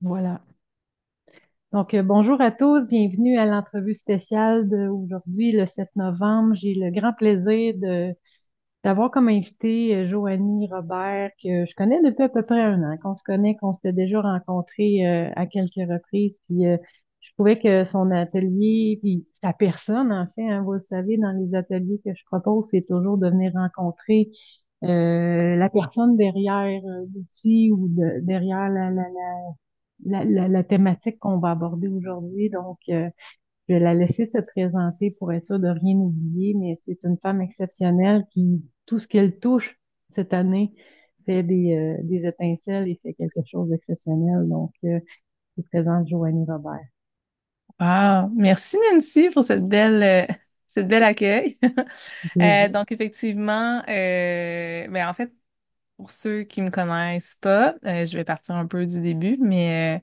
Voilà. Donc, euh, bonjour à tous, bienvenue à l'entrevue spéciale d'aujourd'hui, le 7 novembre. J'ai le grand plaisir de d'avoir comme invité euh, Joanie Robert, que je connais depuis à peu près un an, qu'on se connaît, qu'on s'était déjà rencontré euh, à quelques reprises. Puis je trouvais que son atelier, puis sa personne, en fait, hein, vous le savez, dans les ateliers que je propose, c'est toujours de venir rencontrer la personne derrière l'outil ou derrière la, la, la, thématique qu'on va aborder aujourd'hui. Donc, euh, je vais la laisser se présenter pour être sûr de rien oublier, mais c'est une femme exceptionnelle qui, tout ce qu'elle touche cette année, fait des, euh, des étincelles et fait quelque chose d'exceptionnel. Donc, euh, je présente Joanie Robert. Wow! Merci Nancy pour cette belle, euh, cette belle accueil. donc, effectivement, mais ben, en fait, pour ceux qui ne me connaissent pas, euh, je vais partir un peu du début, mais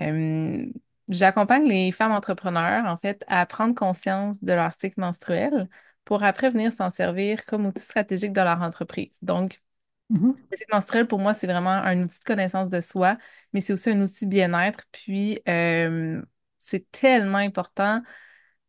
euh, euh, j'accompagne les femmes entrepreneurs, en fait, à prendre conscience de leur cycle menstruel pour après venir s'en servir comme outil stratégique de leur entreprise. Donc, mm-hmm. le cycle menstruel, pour moi, c'est vraiment un outil de connaissance de soi, mais c'est aussi un outil bien-être. Puis, c'est tellement important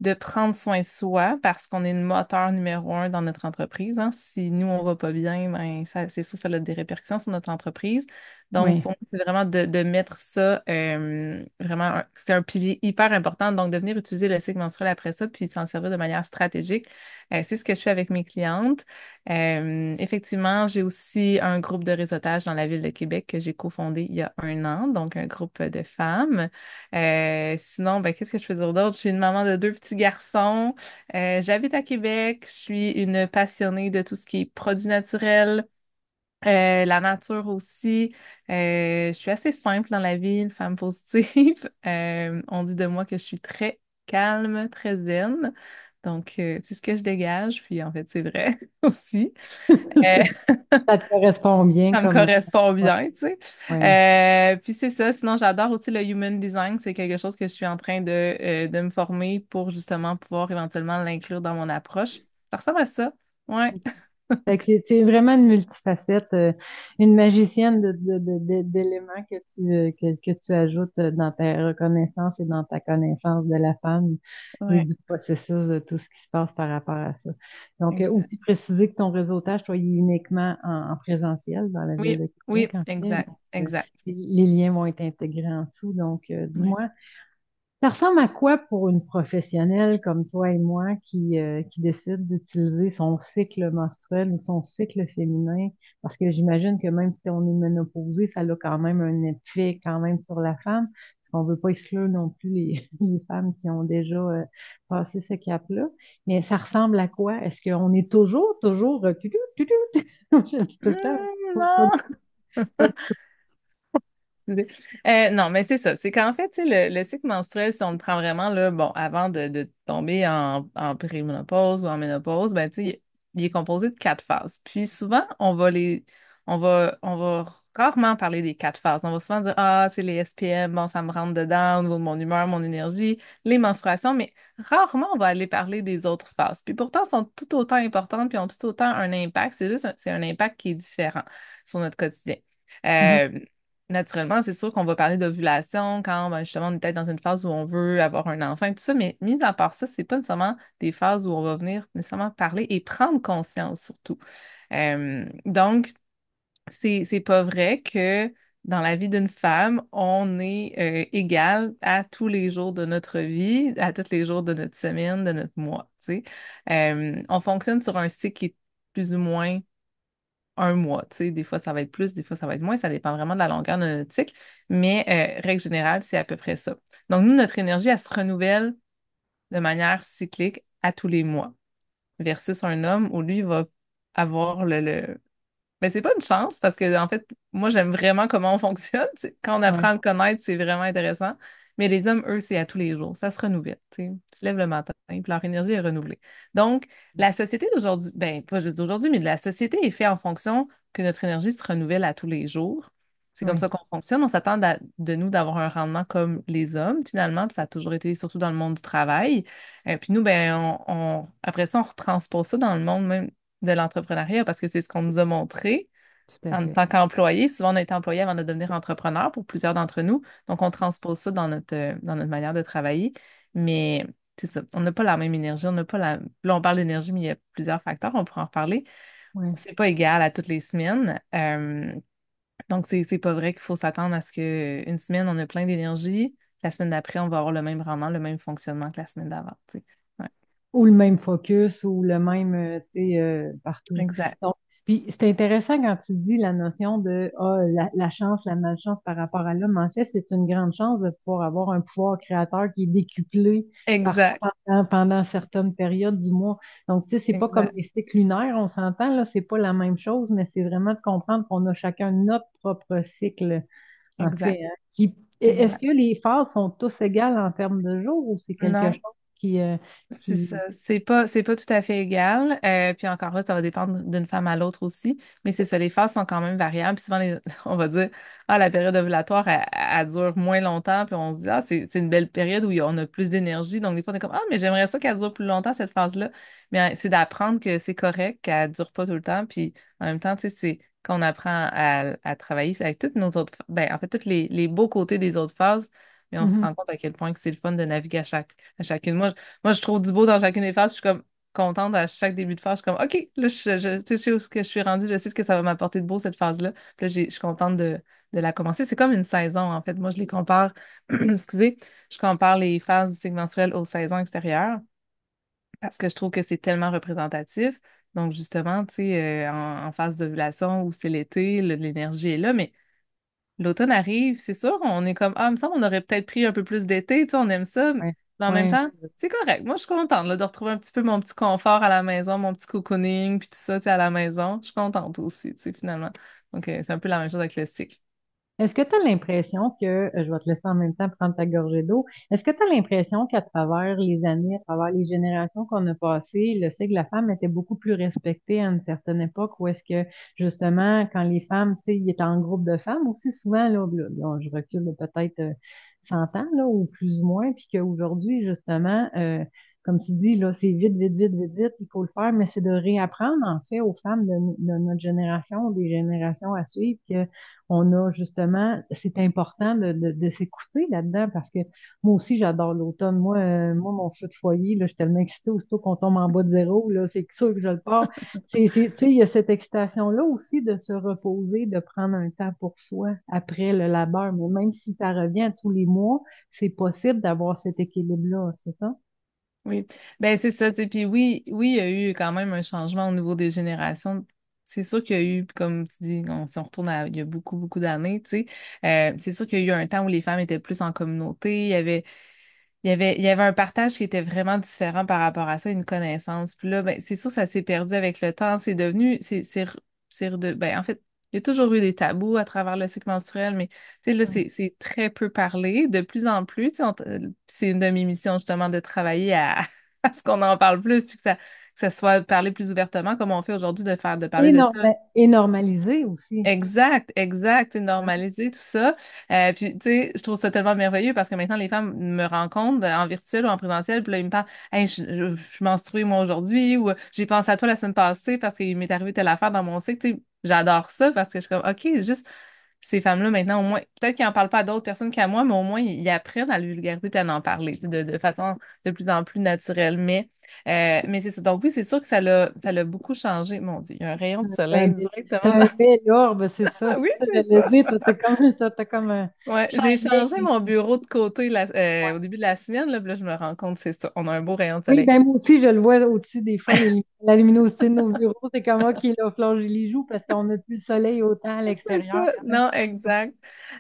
de prendre soin de soi parce qu'on est le moteur numéro un dans notre entreprise. Hein. Si nous, on va pas bien, ben, ça, c'est sûr, ça a des répercussions sur notre entreprise. Donc, c'est vraiment de, mettre ça euh, vraiment, c'est un pilier hyper important. Donc, de venir utiliser le cycle menstruel après ça, puis s'en servir de manière stratégique. Euh, c'est ce que je fais avec mes clientes. Euh, effectivement, j'ai aussi un groupe de réseautage dans la ville de Québec que j'ai cofondé il y a un an, donc un groupe de femmes. sinon, ben, qu'est-ce que je peux dire d'autre? Je suis une maman de deux petits garçons. J'habite à Québec. Je suis une passionnée de tout ce qui est produits naturels euh, la nature aussi. Euh, je suis assez simple dans la vie, une femme positive. Euh, on dit de moi que je suis très calme, très zen. Donc, c'est ce que je dégage. Puis, en fait, c'est vrai aussi. Ça te correspond bien. Ça me correspond bien, tu sais. puis, c'est ça. Sinon, j'adore aussi le human design. C'est quelque chose que je suis en train de, de me former pour justement pouvoir éventuellement l'inclure dans mon approche. Ça ressemble à ça. Ouais. Mm c'est vraiment une multifacette, euh, une magicienne d'éléments que, tu, euh, que, tu ajoutes euh, dans ta reconnaissance et dans ta connaissance de la femme et du processus de tout ce qui se passe par rapport à ça. Donc, aussi préciser que ton réseautage, toi, il est uniquement en, présentiel dans la vie. Oui, oui exact, exact. Les liens vont être intégrés en dessous. Donc, dis-moi, ça ressemble à quoi pour une professionnelle comme toi et moi qui, euh, qui décide d'utiliser son cycle menstruel ou son cycle féminin? Parce que j'imagine que même si on est ménopausé, ça a quand même un effet quand même sur la femme. Parce qu'on ne veut pas exclure non plus les, femmes qui ont déjà euh, passé ce cap-là. Mais ça ressemble à quoi? Est-ce qu'on est toujours, toujours... Euh, Euh, non, mais c'est ça. C'est qu'en fait, le, cycle menstruel, si on le prend vraiment, là, bon, avant de, tomber en, en, ou en ménopause, ben, il, est composé de quatre phases. Puis souvent, on va les. On va, on va rarement parler des quatre phases. On va souvent dire Ah, c'est les SPM, bon, ça me rentre dedans au niveau de mon humeur, mon énergie, les menstruations, mais rarement on va aller parler des autres phases. Puis pourtant, elles sont tout autant importantes puis ont tout autant un impact. C'est juste un, c'est un impact qui est différent sur notre quotidien. Mm-hmm. Euh, naturellement, c'est sûr qu'on va parler d'ovulation quand ben, justement on est peut-être dans une phase où on veut avoir un enfant et tout ça, mais mis à part ça, c'est pas nécessairement des phases où on va venir nécessairement parler et prendre conscience surtout. donc, c'est, c'est pas vrai que dans la vie d'une femme, on est euh, égal à tous les jours de notre vie, à tous les jours de notre semaine, de notre mois. on fonctionne sur un cycle qui est plus ou moins un mois. tu sais. Des fois, ça va être plus, des fois, ça va être moins. Ça dépend vraiment de la longueur de notre cycle. Mais euh, règle générale, c'est à peu près ça. Donc, nous, notre énergie, elle se renouvelle de manière cyclique à tous les mois. Versus un homme où lui, il va avoir le. le... Mais ben, c'est pas une chance parce que, en fait, moi, j'aime vraiment comment on fonctionne. Quand on apprend à le connaître, c'est vraiment intéressant. Mais les hommes, eux, c'est à tous les jours. Ça se renouvelle. sais, Ils se lèvent le matin, puis leur énergie est renouvelée. Donc, la société d'aujourd'hui, ben, pas juste d'aujourd'hui, mais de la société est faite en fonction que notre énergie se renouvelle à tous les jours. C'est comme ça qu'on fonctionne. On s'attend de nous d'avoir un rendement comme les hommes, finalement. Puis ça a toujours été, surtout dans le monde du travail. Et euh, puis nous, ben, après ça, on retranspose ça dans le monde même de l'entrepreneuriat parce que c'est ce qu'on nous a montré en tant qu'employé. Souvent, on a été employé avant de devenir entrepreneur pour plusieurs d'entre nous. Donc, on transpose ça dans notre, euh, dans notre manière de travailler. Mais c'est ça, on n'a pas la même énergie, on n'a pas Là, on parle d'énergie, mais il y a plusieurs facteurs, on pourra en reparler. C'est pas égal à toutes les semaines. donc, c'est, pas vrai qu'il faut s'attendre à ce qu'une semaine, on a plein d'énergie. La semaine d'après, on va avoir le même rendement, le même fonctionnement que la semaine d'avant. ou le même focus ou le même, euh, tu euh, partout. Puis c'est intéressant quand tu dis la notion de ah, la, chance, la malchance par rapport à l'homme. En fait, c'est une grande chance de pouvoir avoir un pouvoir créateur qui est décuplé exact. pendant, certaines périodes du mois. Donc, tu sais, c'est pas comme les cycles lunaires, on s'entend, là, c'est pas la même chose, mais c'est vraiment de comprendre qu'on a chacun notre propre cycle. exact. qui, hein. est-ce que les phases sont tous égales en termes de jours ou c'est quelque chose euh, qui. C'est ça. C'est pas, pas tout à fait égal. Euh, puis encore là, ça va dépendre d'une femme à l'autre aussi. Mais c'est ça, les phases sont quand même variables. Puis souvent, on va dire, ah, la période ovulatoire, elle, dure moins longtemps. Puis on se dit, ah, c'est, une belle période où on a plus d'énergie. Donc des fois, on est comme, ah, mais j'aimerais ça qu'elle dure plus longtemps, cette phase-là. Mais hein, c'est d'apprendre que c'est correct, qu'elle ne dure pas tout le temps. Puis en même temps, tu sais, c'est qu'on apprend à, travailler avec toutes nos autres, ben, en fait, tous les, les beaux côtés des autres phases, mais on se mm-hmm. rend compte à quel point que c'est le fun de naviguer à, chaque, à chacune. Moi, moi, je trouve du beau dans chacune des phases. Je suis comme contente à chaque début de phase. Je suis comme, OK, là, je, sais où je suis rendue. Je sais ce que ça va m'apporter de beau, cette phase-là. Puis je suis contente de, de la commencer. C'est comme une saison, en fait. Moi, je les compare, excusez, je compare les phases du cycle mensuel aux saisons extérieures parce que je trouve que c'est tellement représentatif. Donc, justement, tu sais, euh, en, phase phase d'ovulation où c'est l'été, l'énergie est là, mais l'automne arrive, c'est sûr, on est comme, ah, me semble, on aurait peut-être pris un peu plus d'été, tu sais, on aime ça. Mais en même temps, c'est correct. Moi, je suis contente de retrouver un petit peu mon petit confort à la maison, mon petit cocooning, puis tout ça, tu sais, à la maison. Je suis contente aussi, tu sais, finalement. Donc, euh, c'est un peu la même chose avec le cycle. Est-ce que tu as l'impression que, euh, je vais te laisser en même temps prendre ta gorgée d'eau, est-ce que tu as l'impression qu'à travers les années, à travers les générations qu'on a passées, le sexe de la femme était beaucoup plus respecté à une certaine époque ou est-ce que, justement, quand les femmes, tu sais, ils étaient en groupe de femmes aussi souvent, là, je recule peut-être 100 euh, ans, là, ou plus ou moins, puis qu'aujourd'hui, justement, euh, comme tu dis, là, c'est vite, vite, vite, vite, vite, il faut le faire, mais c'est de réapprendre, en fait, aux femmes de, notre génération, des générations à suivre, qu'on a justement, c'est important de, s'écouter là-dedans, parce que moi aussi, j'adore l'automne. Moi, euh, moi, mon feu de foyer, là, je suis tellement excitée aussitôt qu'on tombe en bas de zéro, là, c'est sûr que je le pars. Tu sais, il y a cette excitation-là aussi de se reposer, de prendre un temps pour soi après le labeur, mais même si ça revient tous les mois, c'est possible d'avoir cet équilibre-là, c'est ça? Oui, ben c'est ça, tu puis oui, oui, il y a eu quand même un changement au niveau des générations. C'est sûr qu'il y a eu, comme tu dis, on, si on retourne à, il y a beaucoup, beaucoup d'années, tu sais, euh, c'est sûr qu'il y a eu un temps où les femmes étaient plus en communauté, il y avait, il y avait, il y avait un partage qui était vraiment différent par rapport à ça, une connaissance. Puis là, ben, c'est sûr, ça s'est perdu avec le temps, c'est devenu, c'est, c'est, ben, en fait, il y a toujours eu des tabous à travers le cycle menstruel, mais là, c'est très peu parlé. De plus en plus, euh, c'est une de mes missions justement de travailler à, ce qu'on en parle plus, puis que ça, que ça soit parlé plus ouvertement, comme on fait aujourd'hui, de faire de parler de ça. Ben, et normaliser aussi. Exact, exact, et normaliser tout ça. Euh, puis, tu sais, je trouve ça tellement merveilleux parce que maintenant, les femmes me rencontrent en virtuel ou en présentiel, puis là, ils me parlent je, menstrue moi aujourd'hui » ou « J'ai pensé à toi la semaine passée parce qu'il m'est arrivé telle affaire dans mon cycle. » J'adore ça parce que je suis comme, OK, juste ces femmes-là, maintenant, au moins, peut-être qu'ils n'en parlent pas à d'autres personnes qu'à moi, mais au moins, ils apprennent à la vulgarité et à en parler de, de façon de plus en plus naturelle. Mais euh, mais c'est ça. Donc, oui, c'est sûr que ça l'a, ça l'a beaucoup changé. Mon Dieu, il y a un rayon de ben, soleil ben, directement. C'est orbe, c'est ça. oui, c'est ça. T'as comme, j'ai changé mon bureau de côté euh, au début de la semaine. Là, là, je me rends compte, c'est ça. On a un beau rayon de soleil. Oui, ben, moi aussi, je le vois au-dessus des fois. la luminosité de nos bureaux, c'est comme moi qui l'a flangé les joues parce qu'on n'a plus le soleil autant à l'extérieur. Non, exact.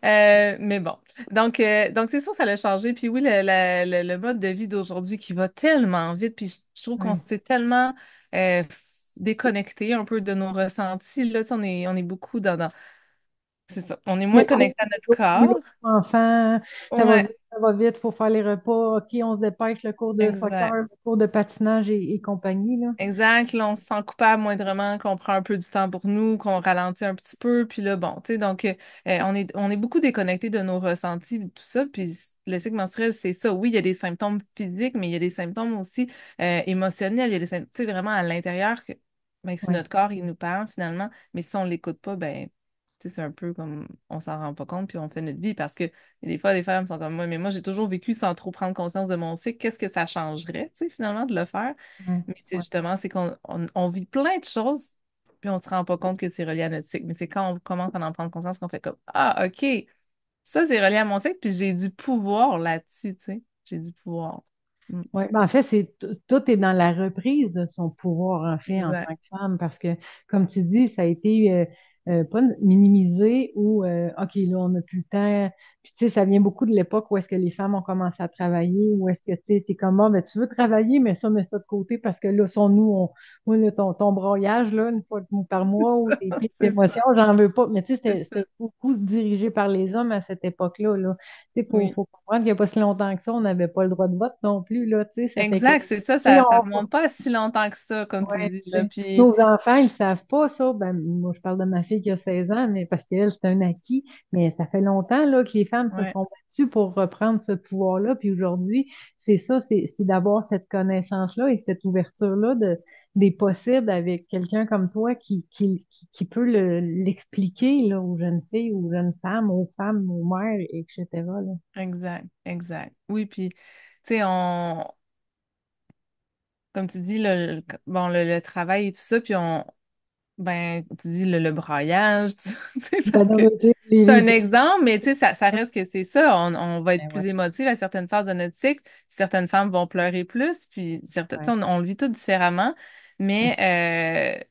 Euh, mais bon. Donc, donc c'est sûr, ça l'a changé. Puis oui, le, mode de vie d'aujourd'hui qui va tellement vite. Puis je trouve qu'on s'est tellement euh, déconnecté un peu de nos ressentis. Là, on est, on est beaucoup dans, C'est ça. On est moins connecté à notre corps. Enfant, ça, va vite, ça va vite, faut faire les repas. OK, on se dépêche, le cours de le cours de patinage et, compagnie. Exact. Là, on se sent coupable moindrement, qu'on prend un peu du temps pour nous, qu'on ralentit un petit peu. Puis là, bon, tu sais, donc, euh, on, est, on est beaucoup déconnecté de nos ressentis, tout ça. Puis le cycle menstruel, c'est ça. Oui, il y a des symptômes physiques, mais il y a des symptômes aussi euh, émotionnels. Il y a des symptômes vraiment à l'intérieur. Que, ben, si notre corps, il nous parle finalement, mais si on ne l'écoute pas, ben, c'est un peu comme on ne s'en rend pas compte, puis on fait notre vie. Parce que des fois, des femmes sont comme moi, mais moi, j'ai toujours vécu sans trop prendre conscience de mon cycle. Qu'est-ce que ça changerait, finalement, de le faire? mais sais, justement, c'est qu'on vit plein de choses, puis on ne se rend pas compte que c'est relié à notre cycle. Mais c'est quand on commence à en prendre conscience qu'on fait comme Ah, OK, ça, c'est relié à mon cycle, puis j'ai du pouvoir là-dessus, tu sais. J'ai du pouvoir. Mm. Oui, mais ben, en fait, c'est tout est dans la reprise de son pouvoir, en fait, en tant que femme, parce que, comme tu dis, ça a été euh, euh, pas minimiser ou euh, OK, là, on n'a plus le temps. Puis, tu sais, ça vient beaucoup de l'époque où est-ce que les femmes ont commencé à travailler, ou est-ce que, tu sais, c'est comment, ben, tu veux travailler, mais ça, mets ça de côté parce que là, sont nous, on, on ton, ton broyage, là, une fois par mois, ou tes émotions, j'en veux pas. Mais, tu sais, c'était beaucoup dirigé par les hommes à cette époque-là, là. Tu sais, il faut comprendre qu'il n'y a pas si longtemps que ça, on n'avait pas le droit de vote non plus, là, tu sais. Exact, c'est ça, ça ne remonte pas si longtemps que ça, comme tu dis, là. Puis... Nos enfants, ils savent pas ça. Ben, moi, je parle de ma fille fille qui a 16 ans, mais parce qu'elle, c'est un acquis. Mais ça fait longtemps là, que les femmes se sont battues pour reprendre ce pouvoir-là. Puis aujourd'hui, c'est ça, c'est d'avoir cette connaissance-là et cette ouverture-là des possibles avec quelqu'un comme toi qui, qui, peut l'expliquer aux jeunes filles, aux jeunes femmes, aux femmes, aux mères, etc. Exact, exact. Oui, puis, tu sais, on, comme tu dis, le, bon, le, travail et tout ça, puis on, ben, tu dis le, le braillage, c'est un exemple, mais tu sais, ça, ça, reste que c'est ça. On, va être ben plus émotif à certaines phases de notre cycle. Certaines femmes vont pleurer plus, puis certaines, on, le vit tout différemment, mais mm. euh,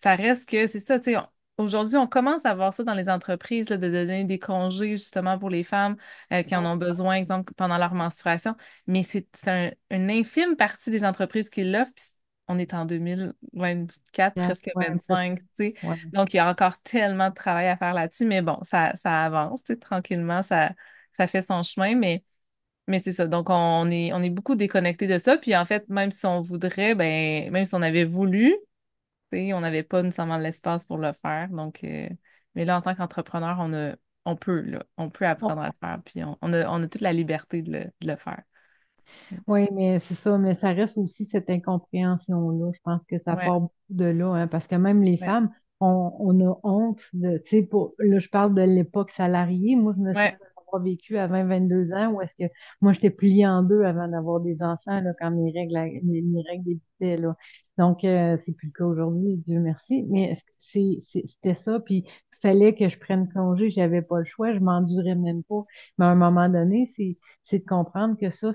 ça reste que c'est ça, tu sais. Aujourd'hui, on commence à voir ça dans les entreprises, de donner des congés justement pour les femmes euh, qui en ont besoin, exemple, pendant leur menstruation. Mais c'est une infime partie des entreprises qui l'offrent, on est en 2024, presque 25, tu sais. Donc, il y a encore tellement de travail à faire là-dessus, mais bon, ça, ça avance, tu sais, tranquillement, ça, ça fait son chemin, mais, mais c'est ça. Donc, on est, on est beaucoup déconnecté de ça. Puis, en fait, même si on voudrait, ben, même si on avait voulu, tu sais, on n'avait pas nécessairement l'espace pour le faire. Donc, euh, mais là, en tant qu'entrepreneur, on on peut, on peut apprendre à le faire, puis on, a, toute la liberté de le faire. Oui, mais c'est ça, mais ça reste aussi cette incompréhension-là. Je pense que ça part beaucoup de là, hein, parce que même les femmes, on, a honte de, tu sais, pour, là, je parle de l'époque salariée. Moi, je me suis vécu à 20, 22 ans où est-ce que, moi, j'étais pliée en deux avant d'avoir des enfants, quand mes règles, mes, règles débutaient, là. Donc, euh, c'est plus le cas aujourd'hui, Dieu merci. Mais c'était ça, puis il fallait que je prenne congé, j'avais pas le choix, je m'endurais même pas. Mais à un moment donné, c'est de comprendre que ça,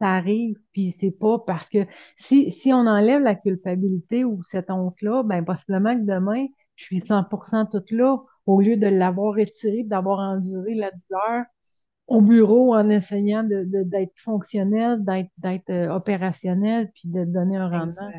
ça arrive, puis c'est pas parce que si, si on enlève la culpabilité ou cette honte-là, ben possiblement que demain, je suis 100% toute là, au lieu de l'avoir retiré, d'avoir enduré la douleur au bureau en essayant d'être de, fonctionnel, d'être euh, opérationnel, puis de donner un rendement.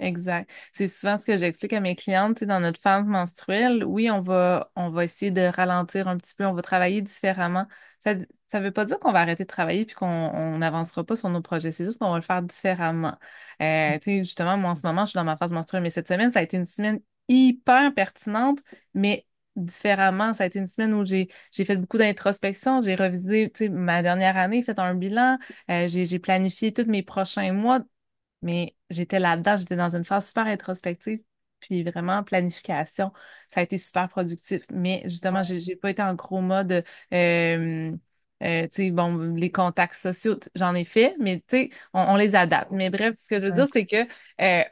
Exact. C'est souvent ce que j'explique à mes clientes, dans notre phase menstruelle, oui, on va, on va essayer de ralentir un petit peu, on va travailler différemment. Ça ne veut pas dire qu'on va arrêter de travailler puis qu'on n'avancera pas sur nos projets, c'est juste qu'on va le faire différemment. Euh, justement, moi en ce moment, je suis dans ma phase menstruelle, mais cette semaine, ça a été une semaine hyper pertinente, mais différemment. Ça a été une semaine où j'ai fait beaucoup d'introspection, j'ai revisé ma dernière année, fait un bilan, euh, j'ai planifié tous mes prochains mois mais j'étais là-dedans, j'étais dans une phase super introspective, puis vraiment planification. Ça a été super productif. Mais justement, je n'ai pas été en gros mode. Euh, euh, bon, les contacts sociaux, j'en ai fait, mais on, on, les adapte. Mais bref, ce que je veux dire, c'est que j'ai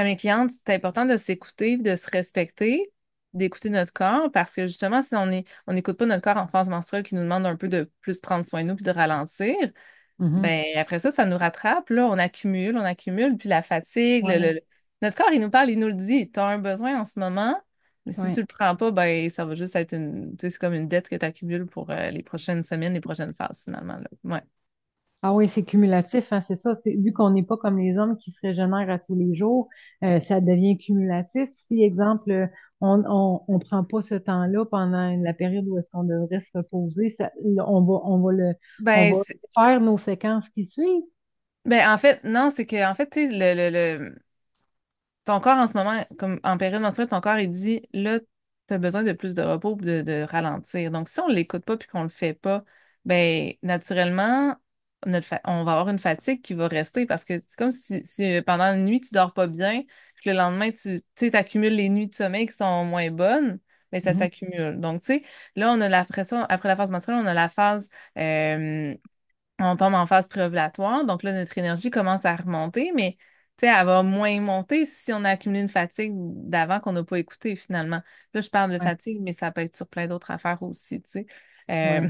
euh, mes clientes, c'est important de s'écouter, de se respecter, d'écouter notre corps, parce que justement, si on n'écoute on pas notre corps en phase menstruelle qui nous demande un peu de plus prendre soin de nous puis de ralentir, Mhm. ben, après ça, ça nous rattrape. Là, on accumule, on accumule, puis la fatigue, notre corps, il nous parle, il nous le dit. Tu as un besoin en ce moment, mais si tu le prends pas, ben, ça va juste être une. c'est comme une dette que tu accumules pour euh, les prochaines semaines, les prochaines phases, finalement. Là. Ouais. Ah oui, c'est cumulatif, hein, c'est ça. vu qu'on n'est pas comme les hommes qui se régénèrent à tous les jours, euh, ça devient cumulatif. Si, exemple, on ne prend pas ce temps-là pendant la période où est-ce qu'on devrait se reposer, on, va, on va le ben, faire nos séquences qui suivent. Ben, en fait, non, c'est que en fait, tu le, le, ton corps en ce moment, comme en période menstruelle, ton corps il dit là, tu as besoin de plus de repos, de, de ralentir. Donc, si on ne l'écoute pas puis qu'on ne le fait pas, ben naturellement, on va avoir une fatigue qui va rester parce que c'est comme si, euh, pendant une nuit, tu dors pas bien, puis le lendemain, tu accumules les nuits de sommeil qui sont moins bonnes, mais ben, ça mm-hmm. s'accumule. Donc, tu sais, là, on a la pression, après la phase menstruelle, on a la phase euh, on tombe en phase préovulatoire, donc là, notre énergie commence à remonter, mais tu sais, elle va moins monter si on a accumulé une fatigue d'avant qu'on n'a pas écouté finalement. Là, je parle de fatigue, mais ça peut être sur plein d'autres affaires aussi, tu sais. Euh,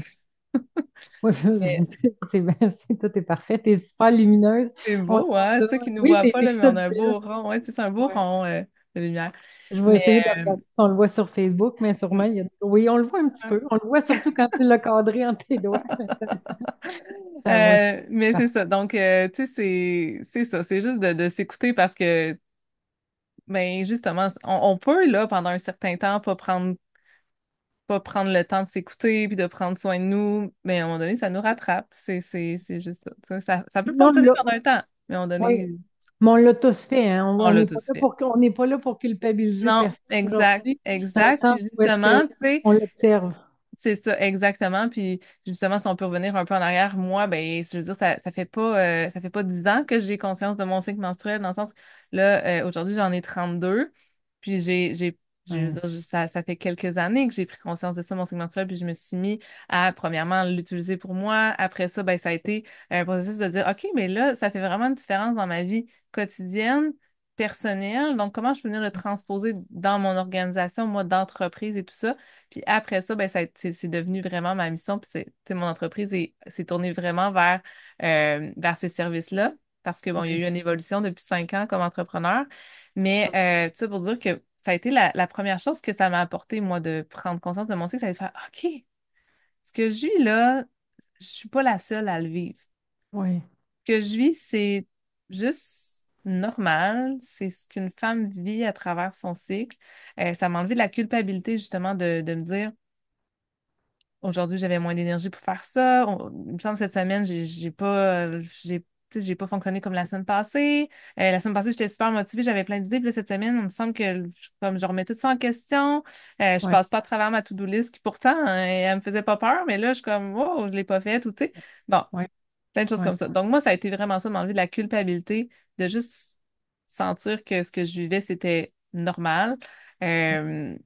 oui, toi, t'es parfaite, t'es super lumineuse. C'est beau, hein, c'est ça qui nous voit pas, mais on a un beau rond. Ouais, c'est un beau rond euh, de lumière. Je vais essayer euh, on le voit sur Facebook, mais sûrement, il y a... oui, on le voit un petit peu. On le voit surtout quand tu l'as cadré en tes doigts. Ah euh, mais c'est ça. Donc, tu sais, c'est ça. C'est juste de, s'écouter parce que, ben, justement, on, on peut, là, pendant un certain temps, pas prendre pas prendre le temps de s'écouter puis de prendre soin de nous, mais à un moment donné, ça nous rattrape. C'est, juste ça. ça. peut fonctionner pendant un temps, mais à un moment donné. Oui. Euh, mais on l'a tous fait, hein? On, l'a tous fait. Pour, on n'est pas là pour culpabiliser. Non, exact, exact. justement, tu sais. On l'observe. C'est ça, exactement. Puis justement, si on peut revenir un peu en arrière, moi, ben, je veux dire, ça, ça fait pas euh, ça fait pas 10 ans que j'ai conscience de mon cycle menstruel, dans le sens que là, euh, aujourd'hui, j'en ai 32. Puis j'ai je ça, fait quelques années que j'ai pris conscience de ça, mon segment puis je me suis mis à, premièrement, l'utiliser pour moi. Après ça, ben, ça a été un processus de dire, OK, mais là, ça fait vraiment une différence dans ma vie quotidienne, personnelle. Donc, comment je peux venir le transposer dans mon organisation, moi, d'entreprise et tout ça. Puis après ça, ben, c'est devenu vraiment ma mission. Puis c'est mon entreprise s'est tournée vraiment vers, euh, vers ces services-là parce que, bon, il y a eu une évolution depuis cinq ans comme entrepreneur. Mais, ah. euh, tout ça pour dire que ça a été la, première chose que ça m'a apporté, moi, de prendre conscience de mon cycle, ça a fait OK, ce que je vis là, je suis pas la seule à le vivre. Oui. Ce que je vis, c'est juste normal, c'est ce qu'une femme vit à travers son cycle. Euh, ça m'a enlevé la culpabilité, justement, de, me dire aujourd'hui, j'avais moins d'énergie pour faire ça. il me semble que cette semaine, j'ai, j'ai pas, euh, j'ai pas fonctionné comme la semaine passée. Euh, la semaine passée, j'étais super motivée, j'avais plein d'idées. Puis cette semaine, il me semble que comme je remets tout ça en question. Euh, je ne passe pas à travers ma to-do list qui pourtant, hein, elle me faisait pas peur, mais là, je suis comme, wow, je l'ai pas fait ou tu Bon, plein de choses comme ça. Donc, moi, ça a été vraiment ça, de m'enlever de la culpabilité, de juste sentir que ce que je vivais, c'était normal. Euh,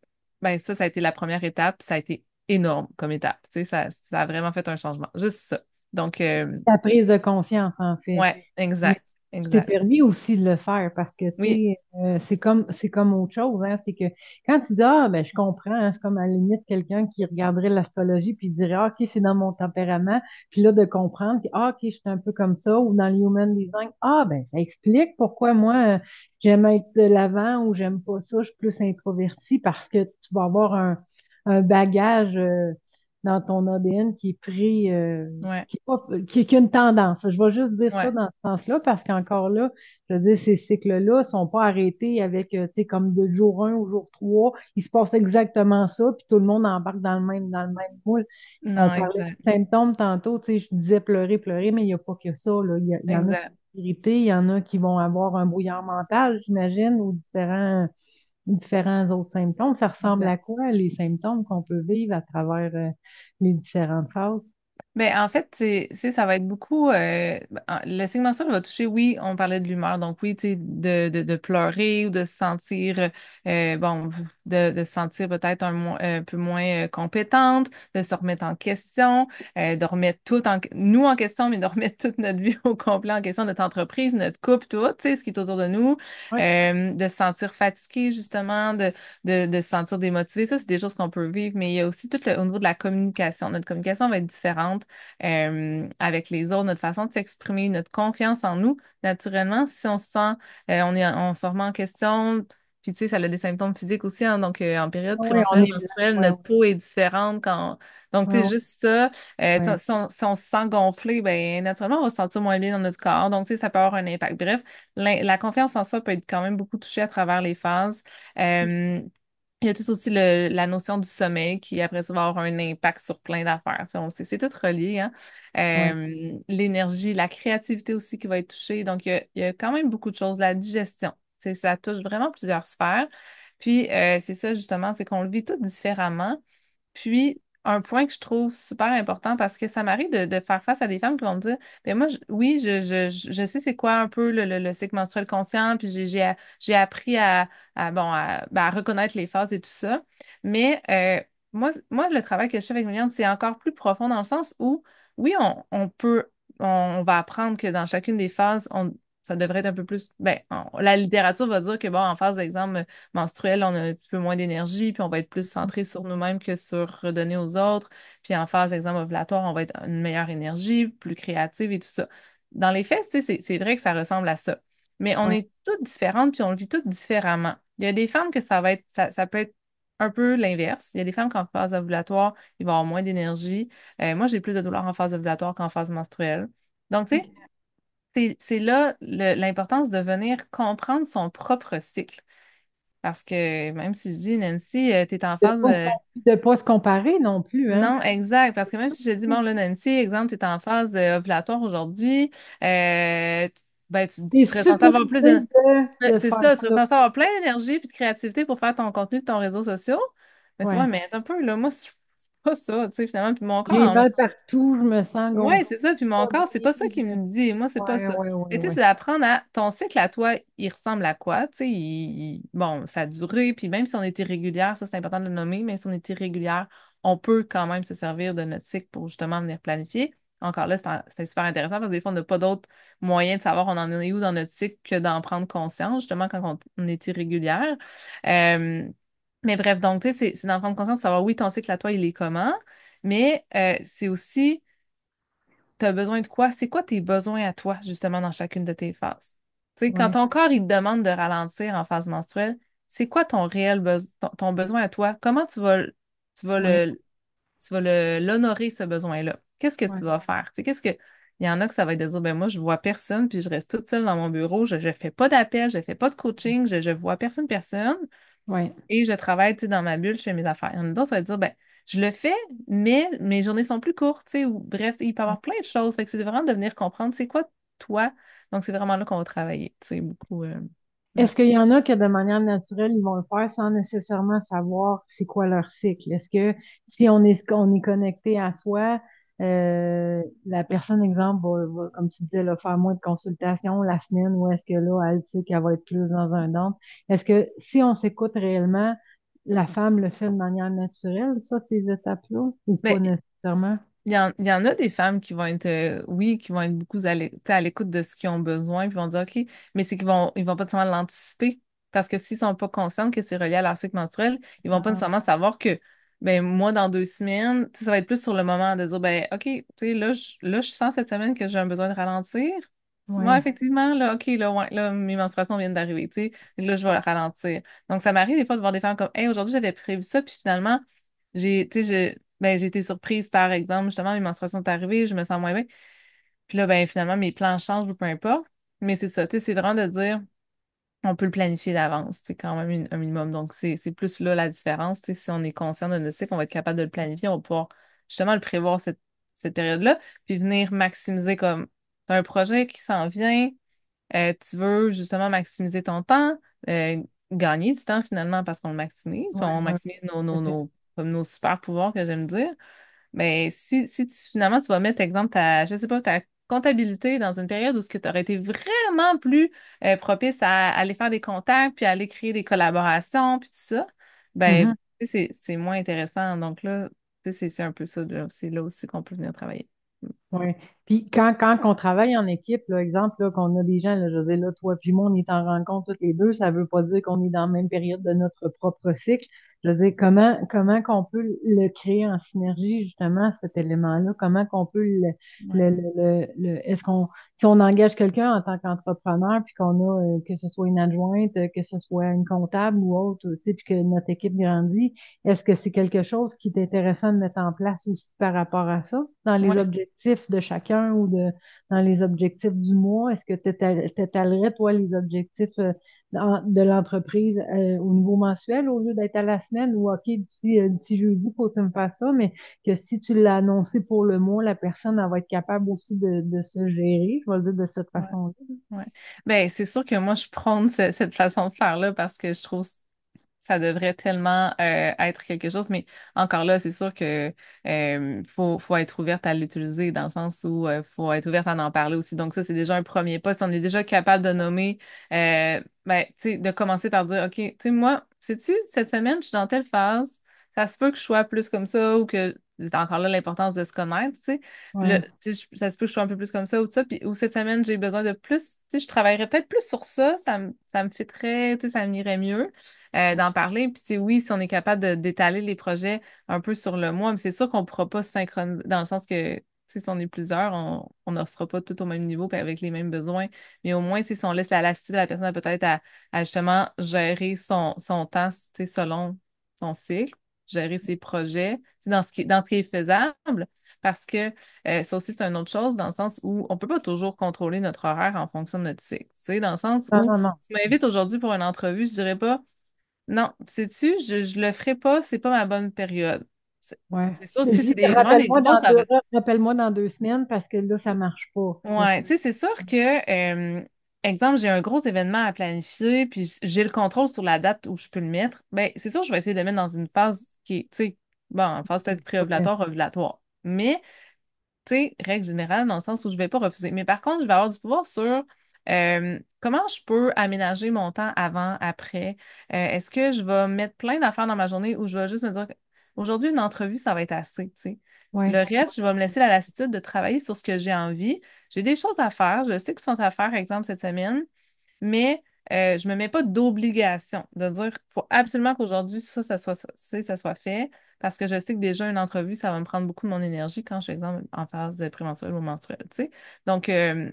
ben, ça, ça a été la première étape. Ça a été énorme comme étape. Tu sais, ça, ça a vraiment fait un changement. Juste ça. Donc. Euh, la prise de conscience, en fait. Oui, exact. C'est permis aussi de le faire parce que oui. Euh, c'est comme c'est comme autre chose. Hein? C'est que quand tu dis Ah, ben, je comprends, hein, c'est comme à la limite quelqu'un qui regarderait l'astrologie puis dirait ah, OK, c'est dans mon tempérament. Puis là, de comprendre, puis, ah, OK, je suis un peu comme ça, ou dans le human design, ah, ben, ça explique pourquoi moi, j'aime être de l'avant ou j'aime pas ça, je suis plus introverti parce que tu vas avoir un, bagage. Euh, dans ton ADN qui est pris, euh, qui, est, qu'une tendance. Je vais juste dire ça dans ce sens-là, parce qu'encore là, je veux dire, ces cycles-là ne sont pas arrêtés avec, euh, tu sais, comme de jour 1 au jour 3, il se passe exactement ça, puis tout le monde embarque dans le même, dans le même moule. Euh, non, symptômes tantôt, tu sais, je disais pleurer, pleurer, mais il n'y a pas que ça, là. Il y, en a qui il y en a qui vont avoir un brouillard mental, j'imagine, ou différents différents autres symptômes. Ça ressemble à quoi les symptômes qu'on peut vivre à travers euh, les différentes phases? Ben, en fait, c'est, ça va être beaucoup. Euh, ben, le segment va toucher, oui, on parlait de l'humeur, donc oui, tu sais, de, de, pleurer ou de se sentir, euh, bon, de, de se sentir peut-être un, peu moins euh, compétente, de se remettre en question, euh, de remettre tout en, nous en question, mais de remettre toute notre vie au complet en question, notre entreprise, notre couple, tout, tu sais, ce qui est autour de nous, de se sentir fatigué, justement, de, de, de se sentir démotivé. Ça, c'est des choses qu'on peut vivre, mais il y a aussi tout le, au niveau de la communication. Notre communication va être différente. Euh, avec les autres, notre façon de s'exprimer, notre confiance en nous, naturellement, si on se sent, euh, on, est, se remet en question, puis tu sais, ça a des symptômes physiques aussi, hein, donc euh, en période oui, menstruelle, notre peau est différente. quand Donc, tu sais, juste ça, si, on, se sent gonflé, ben naturellement, on va se sentir moins bien dans notre corps. Donc, tu sais, ça peut avoir un impact. Bref, la, confiance en soi peut être quand même beaucoup touchée à travers les phases. Il y a tout aussi la notion du sommeil qui, après ça, va avoir un impact sur plein d'affaires. c'est tout relié. Hein. Euh, l'énergie, la créativité aussi qui va être touchée. Donc, il y, a, quand même beaucoup de choses. La digestion, ça touche vraiment plusieurs sphères. Puis, euh, c'est ça, justement, c'est qu'on le vit tout différemment. Puis, un point que je trouve super important parce que ça m'arrive de, faire face à des femmes qui vont me dire mais ben moi, oui, je, sais c'est quoi un peu le, cycle menstruel conscient, puis j'ai appris à, bon, ben, à, reconnaître les phases et tout ça. Mais euh, moi, moi, le travail que je fais avec Méliane, c'est encore plus profond dans le sens où, oui, on peut on, va apprendre que dans chacune des phases, on, ça devrait être un peu plus. Ben, la littérature va dire que, bon, en phase d'examen euh, menstruel, on a un peu moins d'énergie, puis on va être plus centré sur nous-mêmes que sur redonner aux autres. Puis en phase d'examen ovulatoire, on va être une meilleure énergie, plus créative et tout ça. Dans les faits, c'est vrai que ça ressemble à ça. Mais on est toutes différentes, puis on le vit toutes différemment. Il y a des femmes que ça va être, ça, peut être un peu l'inverse. Il y a des femmes qu'en phase ovulatoire, ils vont avoir moins d'énergie. Euh, moi, j'ai plus de douleurs en phase ovulatoire qu'en phase menstruelle. Donc, tu sais, c'est là l'importance de venir comprendre son propre cycle. Parce que même si je dis, Nancy, euh, tu es en phase. Euh, de ne pas, se comparer non plus. Hein. Non, exact. Parce que même si je dis, bon, là, Nancy, exemple, tu es en phase euh, ovulatoire aujourd'hui, ben, tu, serais serais censé avoir plus. C'est ça, tu serais avoir plein d'énergie et de créativité pour faire ton contenu de ton réseau social. Mais tu vois, mais un peu, là, moi, je pas ça, tu sais, finalement. Puis mon corps. partout, je me sens. Oui, c'est ça. Puis mon corps, c'est pas ça qu'il me dit. Moi, c'est pas ça. tu sais, c'est d'apprendre à. Ton cycle à toi, il ressemble à quoi? Tu sais, bon, ça a duré. Puis même si on est irrégulière, ça, c'est important de le nommer, même si on est irrégulière, on peut quand même se servir de notre cycle pour justement venir planifier. Encore là, c'est super intéressant parce que des fois, on n'a pas d'autre moyen de savoir on en est où dans notre cycle que d'en prendre conscience, justement, quand on, est irrégulière. Euh, mais bref, donc, tu sais, c'est d'en prendre conscience, savoir, oui, ton cycle à toi, il est comment, mais euh, c'est aussi, tu as besoin de quoi? C'est quoi tes besoins à toi, justement, dans chacune de tes phases? Tu sais, quand ton corps, il te demande de ralentir en phase menstruelle, c'est quoi ton réel besoin, ton, besoin à toi? Comment tu vas, tu vas l'honorer, ce besoin-là? Qu'est-ce que tu vas faire? Tu sais, qu'est-ce que, il y en a que ça va être dire, ben moi, je vois personne, puis je reste toute seule dans mon bureau, je ne fais pas d'appel, je ne fais pas de coaching, je ne vois personne, personne. Oui. Et je travaille, tu sais, dans ma bulle, je fais mes affaires. Donc, ça veut dire, ben, je le fais, mais mes journées sont plus courtes, tu sais, ou bref, il peut y avoir plein de choses. Fait que c'est vraiment de venir comprendre, c'est quoi toi? Donc, c'est vraiment là qu'on va travailler, tu sais, beaucoup. Euh, Est-ce qu'il y en a que de manière naturelle, ils vont le faire sans nécessairement savoir c'est quoi leur cycle? Est-ce que si on est, on est connecté à soi, euh, la personne, exemple, va, comme tu disais, va faire moins de consultations la semaine ou est-ce que là, elle sait qu'elle va être plus dans un don? Est-ce que si on s'écoute réellement, la femme le fait de manière naturelle, ça, ces étapes-là, ou pas ben, nécessairement? Il y, en, a des femmes qui vont être, euh, oui, qui vont être beaucoup à l'écoute de ce qu'ils ont besoin, puis vont dire, OK, mais c'est qu'ils vont, ils vont pas nécessairement l'anticiper. Parce que s'ils sont pas conscients que c'est relié à leur cycle menstruel, ils vont pas ah. nécessairement savoir que ben moi, dans deux semaines, ça va être plus sur le moment de dire, ben OK, tu sais, là, je, là, je sens cette semaine que j'ai un besoin de ralentir. Moi, effectivement, là, OK, là, ouais, là, mes menstruations viennent d'arriver, tu sais, là, je vais ralentir. Donc, ça m'arrive des fois de voir des femmes comme, hey, aujourd'hui, j'avais prévu ça, puis finalement, j'ai, tu sais, ben, été surprise, par exemple, justement, mes menstruations sont arrivées, je me sens moins bien. Puis là, ben, finalement, mes plans changent peu importe. Mais c'est ça, tu sais, c'est vraiment de dire, on peut le planifier d'avance, c'est quand même un minimum. Donc, c'est plus là la différence. si on est conscient de notre cycle, on va être capable de le planifier, on va pouvoir justement le prévoir cette, période-là, puis venir maximiser comme un projet qui s'en vient, euh, tu veux justement maximiser ton temps, euh, gagner du temps finalement parce qu'on le maximise, on maximise nos, comme nos super pouvoirs que j'aime dire. Mais si, si finalement tu vas mettre, exemple, ta, je sais pas, ta comptabilité dans une période où ce que tu aurais été vraiment plus euh, propice à, aller faire des contacts, puis à aller créer des collaborations, puis tout ça, ben, mm-hmm. c'est moins intéressant. Donc là, c'est un peu ça. C'est là aussi qu'on peut venir travailler. Mm. Oui. Puis quand, quand on travaille en équipe, là, exemple, là, qu'on a des gens, là, je veux là, toi puis moi, on est en rencontre toutes les deux, ça ne veut pas dire qu'on est dans la même période de notre propre cycle. Je veux dire, comment comment qu'on peut le créer en synergie, justement, cet élément-là? Comment qu'on peut le, le, le, est-ce qu'on si on engage quelqu'un en tant qu'entrepreneur, puis qu'on a euh, que ce soit une adjointe, euh, que ce soit une comptable ou autre, tu sais, puis que notre équipe grandit, est-ce que c'est quelque chose qui est intéressant de mettre en place aussi par rapport à ça? Dans les objectifs de chacun ou de dans les objectifs du mois, est-ce que tu étalerais, toi, les objectifs euh, de l'entreprise au niveau mensuel au lieu d'être à la ou OK, d'ici, euh, d'ici jeudi, faut que tu me fasses ça, mais que si tu l'as annoncé pour le mois, la personne, va être capable aussi de, se gérer, je vais le dire de cette façon-là. Ouais. Ben, c'est sûr que moi, je prends cette façon de faire-là parce que je trouve ça devrait tellement euh, être quelque chose. Mais encore là, c'est sûr qu'il euh, faut, être ouverte à l'utiliser dans le sens où il euh, faut être ouverte à en parler aussi. Donc, ça, c'est déjà un premier pas. Si on est déjà capable de nommer, ben, de commencer par dire OK, tu sais, moi, sais-tu, cette semaine, je suis dans telle phase ça se peut que je sois plus comme ça ou que c'est encore là l'importance de se connaître, tu sais. ça se peut que je sois un peu plus comme ça ou tout ça. Puis, ou cette semaine, j'ai besoin de plus, tu sais, je travaillerais peut-être plus sur ça, ça, me, ça me tu sais, ça m'irait mieux euh, d'en parler. Puis, tu oui, si on est capable d'étaler les projets un peu sur le mois, mais c'est sûr qu'on ne pourra pas synchroniser dans le sens que, si on est plusieurs, on, ne sera pas tout au même niveau puis avec les mêmes besoins. Mais au moins, si on laisse la lassitude de la personne peut-être à, justement gérer son, son temps, tu sais, selon son cycle gérer ses projets, dans ce, qui, dans ce est faisable, parce que euh, ça aussi, c'est une autre chose, dans le sens où on ne peut pas toujours contrôler notre horaire en fonction de notre cycle. Dans le sens où tu m'invites aujourd'hui pour une entrevue, je ne dirais pas non, sais-tu, je ne le ferai pas, c'est pas ma bonne période. C'est ça c'est vraiment des Rappelle-moi dans deux semaines parce que là, ça ne marche pas. Oui, tu sais, c'est sûr que. Euh, exemple, j'ai un gros événement à planifier, puis j'ai le contrôle sur la date où je peux le mettre, bien, c'est sûr, je vais essayer de le mettre dans une phase qui est, tu sais, bon, phase peut-être préovulatoire, ovulatoire. Mais, tu sais, règle générale, dans le sens où je ne vais pas refuser. Mais par contre, je vais avoir du pouvoir sur comment je peux aménager mon temps avant, après. Euh, est-ce que je vais mettre plein d'affaires dans ma journée ou je vais juste me dire, aujourd'hui, une entrevue, ça va être assez, tu sais. Le reste, je vais me laisser la lassitude de travailler sur ce que j'ai envie. J'ai des choses à faire. Je sais que sont à faire, par exemple, cette semaine, mais euh, je ne me mets pas d'obligation de dire qu'il faut absolument qu'aujourd'hui, ça, ça soit, ça, soit fait, parce que je sais que déjà, une entrevue, ça va me prendre beaucoup de mon énergie quand je suis, exemple, en phase prémenstruelle ou menstruelle. Donc, euh,